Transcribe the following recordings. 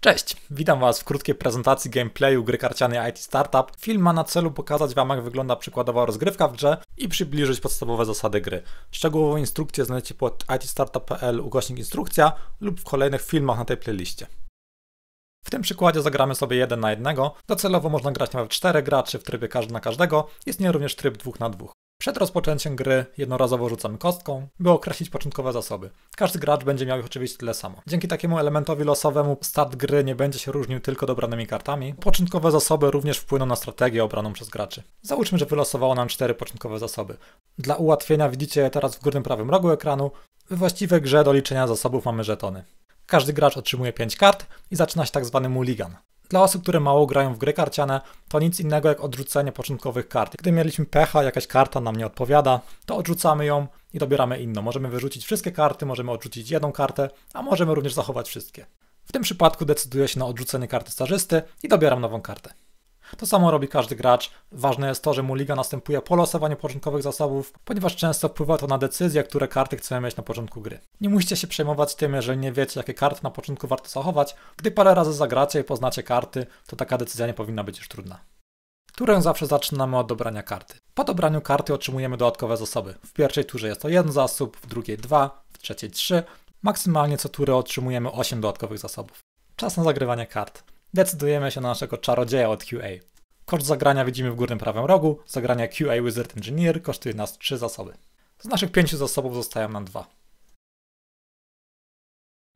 Cześć, witam Was w krótkiej prezentacji gameplayu gry karcianej IT Startup. Film ma na celu pokazać Wam jak wygląda przykładowa rozgrywka w grze i przybliżyć podstawowe zasady gry. Szczegółową instrukcję znajdziecie pod itstartup.pl ukośnik instrukcja lub w kolejnych filmach na tej playliście. W tym przykładzie zagramy sobie 1 na 1. Docelowo można grać nawet 4 graczy w trybie każdy na każdego, istnieje również tryb 2 na 2. Przed rozpoczęciem gry jednorazowo rzucamy kostką, by określić początkowe zasoby. Każdy gracz będzie miał ich oczywiście tyle samo. Dzięki takiemu elementowi losowemu start gry nie będzie się różnił tylko dobranymi kartami. Początkowe zasoby również wpłyną na strategię obraną przez graczy. Załóżmy, że wylosowało nam cztery początkowe zasoby. Dla ułatwienia widzicie je teraz w górnym prawym rogu ekranu. We właściwej grze do liczenia zasobów mamy żetony. Każdy gracz otrzymuje 5 kart i zaczyna się tak zwany mulligan. Dla osób, które mało grają w gry karciane, to nic innego jak odrzucenie początkowych kart. Gdy mieliśmy pecha, jakaś karta nam nie odpowiada, to odrzucamy ją i dobieramy inną. Możemy wyrzucić wszystkie karty, możemy odrzucić jedną kartę, a możemy również zachować wszystkie. W tym przypadku decyduję się na odrzucenie karty starzysty i dobieram nową kartę. To samo robi każdy gracz. Ważne jest to, że mu liga następuje po losowaniu początkowych zasobów, ponieważ często wpływa to na decyzję, które karty chcemy mieć na początku gry. Nie musicie się przejmować tym, jeżeli nie wiecie, jakie karty na początku warto zachować. Gdy parę razy zagracie i poznacie karty, to taka decyzja nie powinna być już trudna turę zawsze zaczynamy od dobrania karty. Po dobraniu karty otrzymujemy dodatkowe zasoby. W pierwszej turze jest to jeden zasób, w drugiej dwa, w trzeciej trzy. Maksymalnie co turę otrzymujemy 8 dodatkowych zasobów. Czas na zagrywanie kart decydujemy się na naszego czarodzieja od QA. Koszt zagrania widzimy w górnym prawym rogu. Zagrania QA Wizard Engineer kosztuje nas 3 zasoby. Z naszych 5 zasobów zostają nam 2.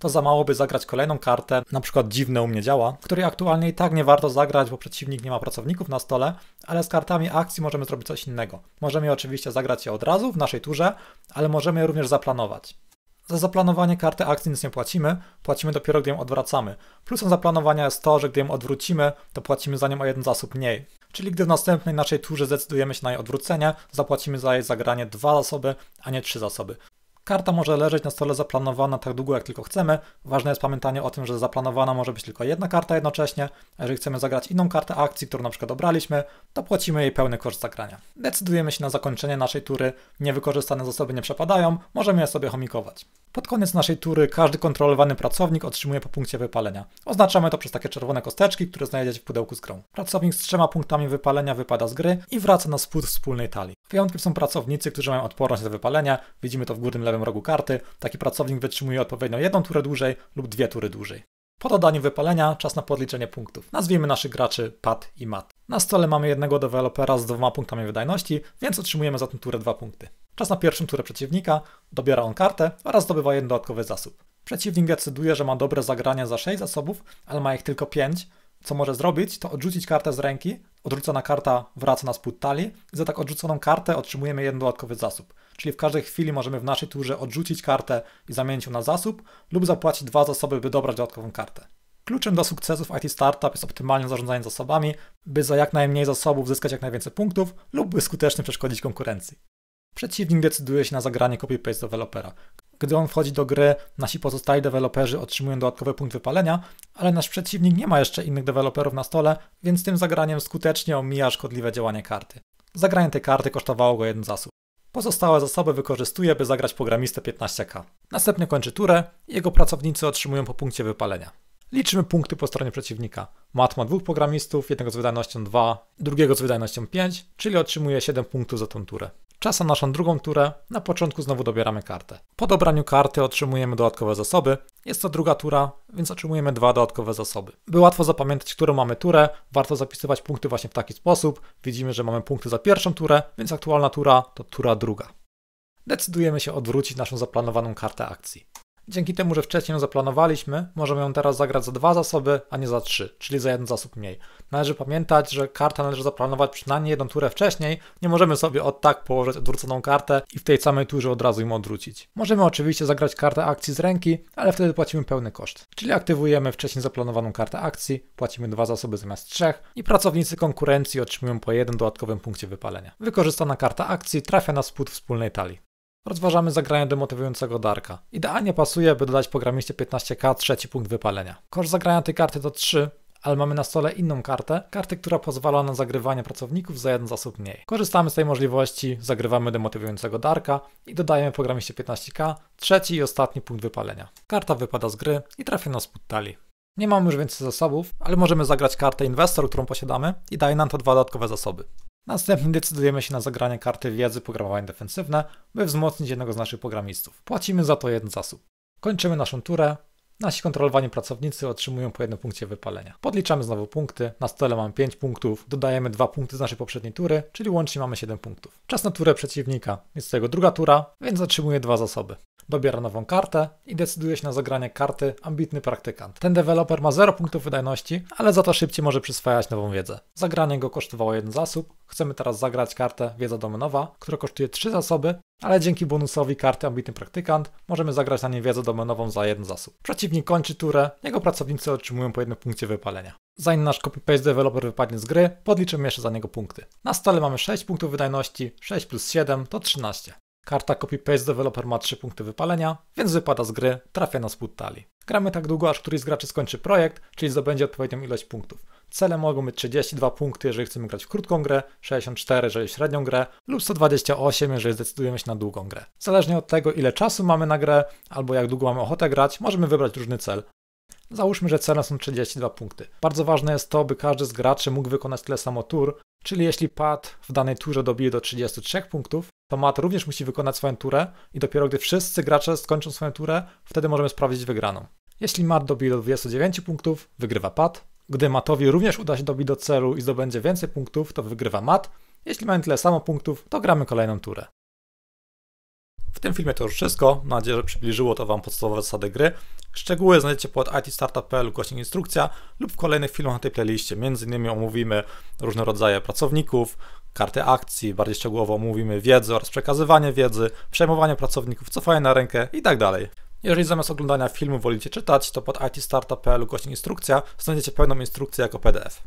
To za mało, by zagrać kolejną kartę, na przykład Dziwne u mnie działa, której aktualnie i tak nie warto zagrać, bo przeciwnik nie ma pracowników na stole, ale z kartami akcji możemy zrobić coś innego. Możemy oczywiście zagrać je od razu w naszej turze, ale możemy je również zaplanować. Za zaplanowanie karty akcji nic nie płacimy, płacimy dopiero gdy ją odwracamy. Plusem zaplanowania jest to, że gdy ją odwrócimy, to płacimy za nią o jeden zasób mniej. Czyli gdy w następnej naszej turze zdecydujemy się na jej odwrócenie, zapłacimy za jej zagranie dwa zasoby, a nie trzy zasoby. Karta może leżeć na stole zaplanowana tak długo, jak tylko chcemy. Ważne jest pamiętanie o tym, że zaplanowana może być tylko jedna karta jednocześnie. A jeżeli chcemy zagrać inną kartę akcji, którą na przykład obraliśmy, to płacimy jej pełny koszt zagrania. Decydujemy się na zakończenie naszej tury. Niewykorzystane zasoby nie przepadają, możemy je sobie homikować. Pod koniec naszej tury każdy kontrolowany pracownik otrzymuje po punkcie wypalenia. Oznaczamy to przez takie czerwone kosteczki, które znajdziecie w pudełku z grą. Pracownik z trzema punktami wypalenia wypada z gry i wraca na spód wspólnej talii. Wyjątkiem są pracownicy, którzy mają odporność na wypalenia. Widzimy to w górnym lewym rogu karty. Taki pracownik wytrzymuje odpowiednio jedną turę dłużej lub dwie tury dłużej. Po dodaniu wypalenia czas na podliczenie punktów. Nazwijmy naszych graczy Pat i Mat. Na stole mamy jednego dewelopera z dwoma punktami wydajności, więc otrzymujemy za tę turę dwa punkty. Czas na pierwszą turę przeciwnika, dobiera on kartę oraz zdobywa jeden dodatkowy zasób. Przeciwnik decyduje, że ma dobre zagrania za 6 zasobów, ale ma ich tylko 5. Co może zrobić, to odrzucić kartę z ręki, odrzucona karta wraca na spód talii i za tak odrzuconą kartę otrzymujemy jeden dodatkowy zasób. Czyli w każdej chwili możemy w naszej turze odrzucić kartę i zamienić ją na zasób lub zapłacić dwa zasoby, by dobrać dodatkową kartę. Kluczem do sukcesów IT Startup jest optymalne zarządzanie zasobami, by za jak najmniej zasobów zyskać jak najwięcej punktów lub by skutecznie przeszkodzić konkurencji. Przeciwnik decyduje się na zagranie copy-paste dewelopera. Gdy on wchodzi do gry, nasi pozostali deweloperzy otrzymują dodatkowy punkt wypalenia, ale nasz przeciwnik nie ma jeszcze innych deweloperów na stole, więc tym zagraniem skutecznie omija szkodliwe działanie karty. Zagranie tej karty kosztowało go jeden zasób. Pozostałe zasoby wykorzystuje, by zagrać programistę 15k. Następnie kończy turę i jego pracownicy otrzymują po punkcie wypalenia. Liczymy punkty po stronie przeciwnika. Mat ma dwóch programistów, jednego z wydajnością 2, drugiego z wydajnością 5, czyli otrzymuje 7 punktów za tą turę. Czas na naszą drugą turę. Na początku znowu dobieramy kartę. Po dobraniu karty otrzymujemy dodatkowe zasoby. Jest to druga tura, więc otrzymujemy dwa dodatkowe zasoby. By łatwo zapamiętać, którą mamy turę, warto zapisywać punkty właśnie w taki sposób. Widzimy, że mamy punkty za pierwszą turę, więc aktualna tura to tura druga. Decydujemy się odwrócić naszą zaplanowaną kartę akcji. Dzięki temu, że wcześniej ją zaplanowaliśmy, możemy ją teraz zagrać za dwa zasoby, a nie za trzy, czyli za jeden zasób mniej. Należy pamiętać, że kartę należy zaplanować przynajmniej jedną turę wcześniej, nie możemy sobie od tak położyć odwróconą kartę i w tej samej turze od razu ją odwrócić. Możemy oczywiście zagrać kartę akcji z ręki, ale wtedy płacimy pełny koszt. Czyli aktywujemy wcześniej zaplanowaną kartę akcji, płacimy dwa zasoby zamiast trzech i pracownicy konkurencji otrzymują po jeden dodatkowym punkcie wypalenia. Wykorzystana karta akcji trafia na spód wspólnej talii. Rozważamy zagranie demotywującego Darka. Idealnie pasuje, by dodać programiście 15k trzeci punkt wypalenia. Koszt zagrania tej karty to 3, ale mamy na stole inną kartę, kartę, która pozwala na zagrywanie pracowników za jeden zasób mniej. Korzystamy z tej możliwości, zagrywamy demotywującego Darka i dodajemy programiście 15k trzeci i ostatni punkt wypalenia. Karta wypada z gry i trafia na spód talii. Nie mamy już więcej zasobów, ale możemy zagrać kartę inwestor, którą posiadamy i daje nam to dwa dodatkowe zasoby. Następnie decydujemy się na zagranie karty wiedzy programowanie defensywne, by wzmocnić jednego z naszych programistów. Płacimy za to jeden zasób. Kończymy naszą turę. Nasi kontrolowani pracownicy otrzymują po jednym punkcie wypalenia. Podliczamy znowu punkty. Na stole mamy 5 punktów. Dodajemy 2 punkty z naszej poprzedniej tury, czyli łącznie mamy 7 punktów. Czas na turę przeciwnika. Jest tego druga tura, więc otrzymuje dwa zasoby dobiera nową kartę i decyduje się na zagranie karty ambitny praktykant. Ten deweloper ma 0 punktów wydajności, ale za to szybciej może przyswajać nową wiedzę. Zagranie go kosztowało jeden zasób, chcemy teraz zagrać kartę wiedza domenowa, która kosztuje 3 zasoby, ale dzięki bonusowi karty ambitny praktykant możemy zagrać na nie wiedzę domenową za jeden zasób. Przeciwnik kończy turę, jego pracownicy otrzymują po jednym punkcie wypalenia. Zanim nasz copy-paste developer wypadnie z gry, podliczymy jeszcze za niego punkty. Na stole mamy 6 punktów wydajności, 6 plus 7 to 13. Karta copy-paste developer ma 3 punkty wypalenia, więc wypada z gry, trafia na spód talii. Gramy tak długo, aż któryś z graczy skończy projekt, czyli zdobędzie odpowiednią ilość punktów. Cele mogą być 32 punkty, jeżeli chcemy grać w krótką grę, 64, jeżeli średnią grę lub 128, jeżeli zdecydujemy się na długą grę. Zależnie od tego, ile czasu mamy na grę albo jak długo mamy ochotę grać, możemy wybrać różny cel. Załóżmy, że cele są 32 punkty. Bardzo ważne jest to, by każdy z graczy mógł wykonać tyle samo tur, czyli jeśli pad w danej turze dobije do 33 punktów, to mat również musi wykonać swoją turę i dopiero gdy wszyscy gracze skończą swoją turę, wtedy możemy sprawdzić wygraną. Jeśli mat dobije do 29 punktów, wygrywa pat. Gdy matowi również uda się dobić do celu i zdobędzie więcej punktów, to wygrywa mat. Jeśli mamy tyle samo punktów, to gramy kolejną turę. W tym filmie to już wszystko. Mam nadzieję, że przybliżyło to Wam podstawowe zasady gry. Szczegóły znajdziecie pod itstartup.pl gościn instrukcja lub w kolejnych filmach na tej playliście. Między innymi omówimy różne rodzaje pracowników, karty akcji, bardziej szczegółowo omówimy wiedzę oraz przekazywanie wiedzy, przejmowanie pracowników, cofanie na rękę itd. Tak Jeżeli zamiast oglądania filmu wolicie czytać, to pod itstartup.pl ukośnik instrukcja znajdziecie pełną instrukcję jako PDF.